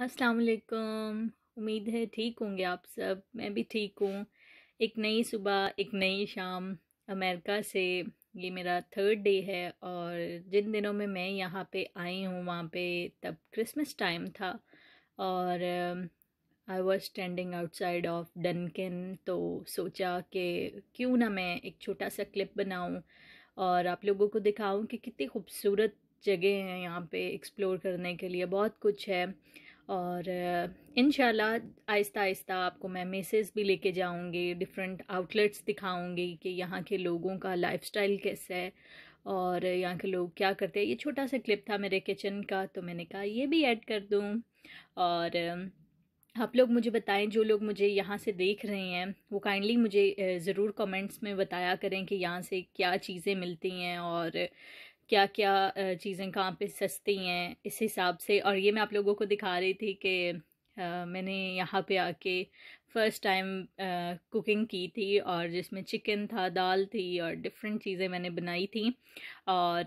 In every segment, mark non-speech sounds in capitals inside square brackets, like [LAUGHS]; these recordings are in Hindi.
अस्सलाम वालेकुम उम्मीद है ठीक होंगे आप सब मैं भी ठीक हूँ एक नई सुबह एक नई शाम अमेरिका से ये मेरा थर्ड डे है और जिन दिनों में मैं यहाँ पे आई हूँ वहाँ पे तब क्रिसमस टाइम था और I was standing outside of Dunkin तो सोचा कि क्यों ना मैं एक छोटा सा क्लिप बनाऊँ और आप लोगों को दिखाऊँ कि कितनी खूबसूरत जगह हैं यहाँ पे एक्सप्लोर करने के लिए बहुत कुछ है और इन आहिस्ता आहिस्ता आपको मैं मेसेज भी लेके जाऊँगी डिफरेंट आउटलेट्स दिखाऊँगी कि यहाँ के लोगों का लाइफस्टाइल कैसा है और यहाँ के लोग क्या करते हैं ये छोटा सा क्लिप था मेरे किचन का तो मैंने कहा ये भी ऐड कर दूँ और आप लोग मुझे बताएं जो लोग मुझे यहाँ से देख रहे हैं वो काइंडली मुझे ज़रूर कमेंट्स में बताया करें कि यहाँ से क्या चीज़ें मिलती हैं और क्या क्या चीज़ें कहाँ पे सस्ती हैं इस हिसाब से और ये मैं आप लोगों को दिखा रही थी कि मैंने यहाँ पे आके फ़र्स्ट टाइम कुकिंग की थी और जिसमें चिकन था दाल थी और डिफरेंट चीज़ें मैंने बनाई थी और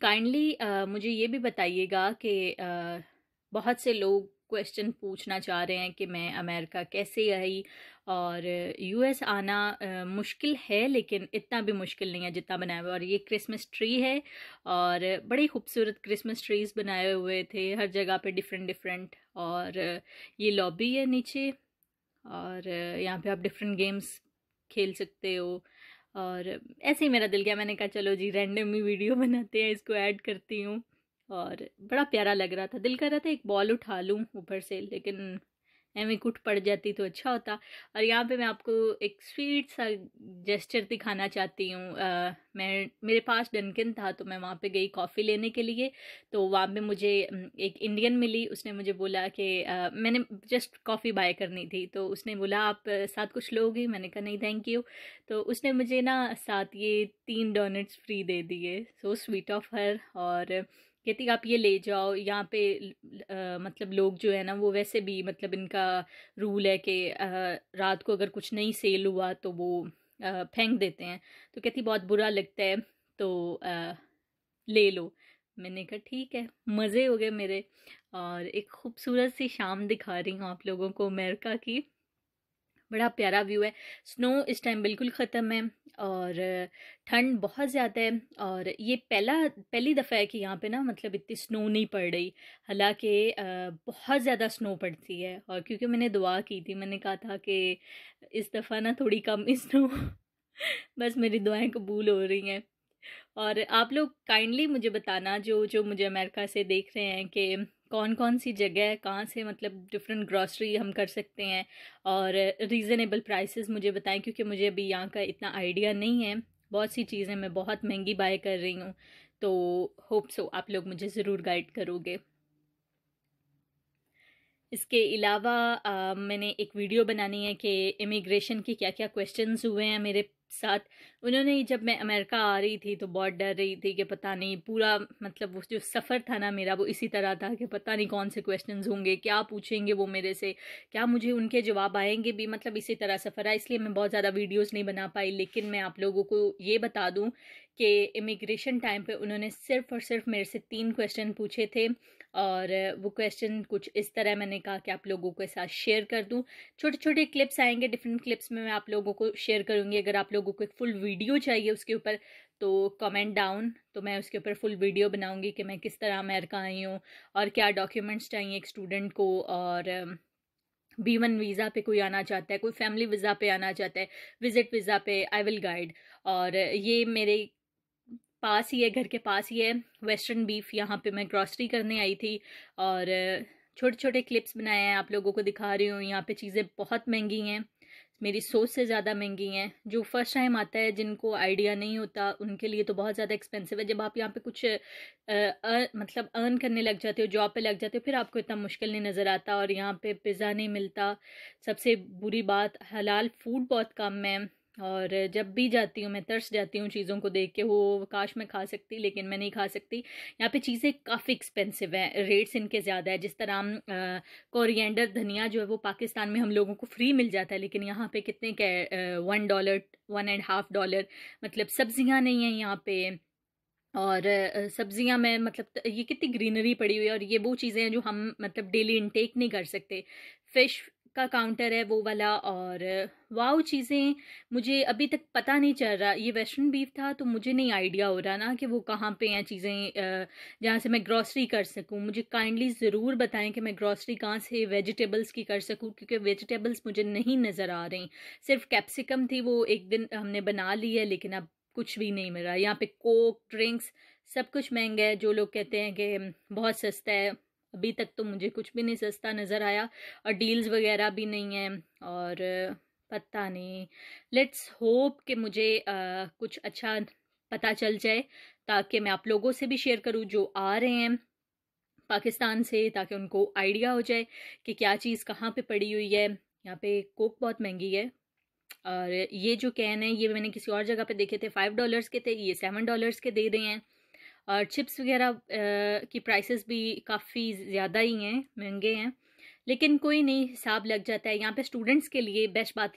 काइंडली uh, मुझे ये भी बताइएगा कि uh, बहुत से लोग क्वेश्चन पूछना चाह रहे हैं कि मैं अमेरिका कैसे आई और यूएस आना आ, मुश्किल है लेकिन इतना भी मुश्किल नहीं है जितना बनाया हुआ और ये क्रिसमस ट्री है और बड़े खूबसूरत क्रिसमस ट्रीज बनाए हुए थे हर जगह पे डिफरेंट डिफरेंट और ये लॉबी है नीचे और यहाँ पे आप डिफरेंट गेम्स खेल सकते हो और ऐसे ही मेरा दिल गया मैंने कहा चलो जी रैंडम ही वीडियो बनाते हैं इसको ऐड करती हूँ और बड़ा प्यारा लग रहा था दिल कर रहा था एक बॉल उठा लूँ ऊपर से लेकिन एवं कुट उठ पड़ जाती तो अच्छा होता और यहाँ पे मैं आपको एक स्वीट सा जेस्चर दिखाना चाहती हूँ मैं मेरे पास डनकिन था तो मैं वहाँ पे गई कॉफ़ी लेने के लिए तो वहाँ पे मुझे एक इंडियन मिली उसने मुझे बोला कि मैंने जस्ट कॉफ़ी बाय करनी थी तो उसने बोला आप साथ कुछ लोगे मैंने कहा नहीं थैंक यू तो उसने मुझे ना साथ ये तीन डोनेट्स फ्री दे दिए सो स्वीट ऑफ हर और कहती आप ये ले जाओ यहाँ पे आ, मतलब लोग जो है ना वो वैसे भी मतलब इनका रूल है कि रात को अगर कुछ नहीं सेल हुआ तो वो फेंक देते हैं तो कहती बहुत बुरा लगता है तो आ, ले लो मैंने कहा ठीक है मज़े हो गए मेरे और एक खूबसूरत सी शाम दिखा रही हूँ आप लोगों को अमेरिका की बड़ा प्यारा व्यू है स्नो इस टाइम बिल्कुल ख़त्म है और ठंड बहुत ज़्यादा है और ये पहला पहली दफ़ा है कि यहाँ पे ना मतलब इतनी स्नो नहीं पड़ रही हालांकि बहुत ज़्यादा स्नो पड़ती है और क्योंकि मैंने दुआ की थी मैंने कहा था कि इस दफ़ा ना थोड़ी कम स्नो [LAUGHS] बस मेरी दुआएं कबूल हो रही हैं और आप लोग काइंडली मुझे बताना जो जो मुझे अमेरिका से देख रहे हैं कि कौन कौन सी जगह है कहाँ से मतलब डिफरेंट ग्रॉसरी हम कर सकते हैं और रीज़नेबल प्राइसेस मुझे बताएं क्योंकि मुझे अभी यहाँ का इतना आइडिया नहीं है बहुत सी चीज़ें मैं बहुत महंगी बाय कर रही हूँ तो होप सो आप लोग मुझे ज़रूर गाइड करोगे इसके अलावा मैंने एक वीडियो बनानी है कि इमिग्रेशन के क्या क्या क्वेश्चंस हुए हैं मेरे साथ उन्होंने जब मैं अमेरिका आ रही थी तो बहुत डर रही थी कि पता नहीं पूरा मतलब वो जो सफ़र था ना मेरा वो इसी तरह था कि पता नहीं कौन से क्वेश्चंस होंगे क्या पूछेंगे वो मेरे से क्या मुझे उनके जवाब आएंगे भी मतलब इसी तरह सफ़र है इसलिए मैं बहुत ज़्यादा वीडियोस नहीं बना पाई लेकिन मैं आप लोगों को ये बता दूँ कि इमिग्रेशन टाइम पर उन्होंने सिर्फ़ और सिर्फ मेरे से तीन क्वेश्चन पूछे थे और वो क्वेश्चन कुछ इस तरह मैंने कहा कि आप लोगों के साथ शेयर कर दूँ छोटे छोटे क्लिप्स आएंगे डिफरेंट क्लिप्स में मैं आप लोगों को शेयर करूँगी अगर आप लोगों को एक फुल वीडियो चाहिए उसके ऊपर तो कमेंट डाउन तो मैं उसके ऊपर फुल वीडियो बनाऊँगी कि मैं किस तरह अमेरिका आई हूँ और क्या डॉक्यूमेंट्स चाहिए एक स्टूडेंट को और बी वन वीज़ा पे कोई आना चाहता है कोई फैमिली वीज़ा पे आना चाहता है विज़िट वीज़ा पे आई विल गाइड और ये मेरे पास ही है घर के पास ही है वेस्टर्न बीफ यहाँ पे मैं ग्रॉसरी करने आई थी और छोटे छोटे क्लिप्स बनाए हैं आप लोगों को दिखा रही हूँ यहाँ पे चीज़ें बहुत महंगी हैं मेरी सोच से ज़्यादा महंगी हैं जो फर्स्ट टाइम आता है जिनको आइडिया नहीं होता उनके लिए तो बहुत ज़्यादा एक्सपेंसिव है जब आप यहाँ पे कुछ आ, आ, मतलब अर्न करने लग जाते हो जॉब पे लग जाते हो फिर आपको इतना मुश्किल नहीं नज़र आता और यहाँ पे पिज़्ज़ा नहीं मिलता सबसे बुरी बात हलाल फूड बहुत कम है और जब भी जाती हूँ मैं तरस जाती हूँ चीज़ों को देख के वो काश मैं खा सकती लेकिन मैं नहीं खा सकती यहाँ पे चीज़ें काफ़ी एक्सपेंसिव हैं रेट्स इनके ज़्यादा है जिस तरह कोरिएंडर धनिया जो है वो पाकिस्तान में हम लोगों को फ्री मिल जाता है लेकिन यहाँ पे कितने कै one dollar one and half dollar मतलब सब्जियाँ नहीं हैं यहाँ पर और सब्जियां मैं मतलब ये कितनी ग्रीनरी पड़ी हुई है और ये वो चीज़ें हैं जो हम मतलब डेली इनटेक नहीं कर सकते फ़िश का काउंटर है वो वाला और वाओ चीज़ें मुझे अभी तक पता नहीं चल रहा ये वेस्टर्न बीफ था तो मुझे नहीं आइडिया हो रहा ना कि वो कहाँ पे हैं चीज़ें जहाँ से मैं ग्रॉसरी कर सकूँ मुझे काइंडली ज़रूर बताएं कि मैं ग्रॉसरी कहाँ से वेजिटेबल्स की कर सकूँ क्योंकि वेजिटेबल्स मुझे नहीं नज़र आ रही सिर्फ कैप्सिकम थी वो एक दिन हमने बना ली है लेकिन अब कुछ भी नहीं मिल रहा यहाँ पर कोक ड्रिंक्स सब कुछ महंगा है जो लोग कहते हैं कि बहुत सस्ता है अभी तक तो मुझे कुछ भी नहीं सस्ता नज़र आया और डील्स वगैरह भी नहीं है और पता नहीं लेट्स होप कि मुझे आ, कुछ अच्छा पता चल जाए ताकि मैं आप लोगों से भी शेयर करूं जो आ रहे हैं पाकिस्तान से ताकि उनको आइडिया हो जाए कि क्या चीज़ कहाँ पे पड़ी हुई है यहाँ पे कोक बहुत महंगी है और ये जो कैन है ये मैंने किसी और जगह पे देखे थे फाइव डॉलर्स के थे ये सेवन डॉलर्स के दे रहे हैं और चिप्स वगैरह की प्राइसेस भी काफ़ी ज़्यादा ही हैं महंगे हैं लेकिन कोई नहीं हिसाब लग जाता है यहाँ पे स्टूडेंट्स के लिए बेस्ट बात ये